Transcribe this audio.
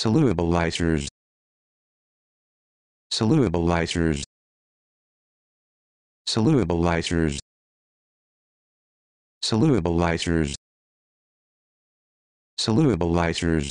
solubilizers solubilizers solubilizers solubilizers solubilizers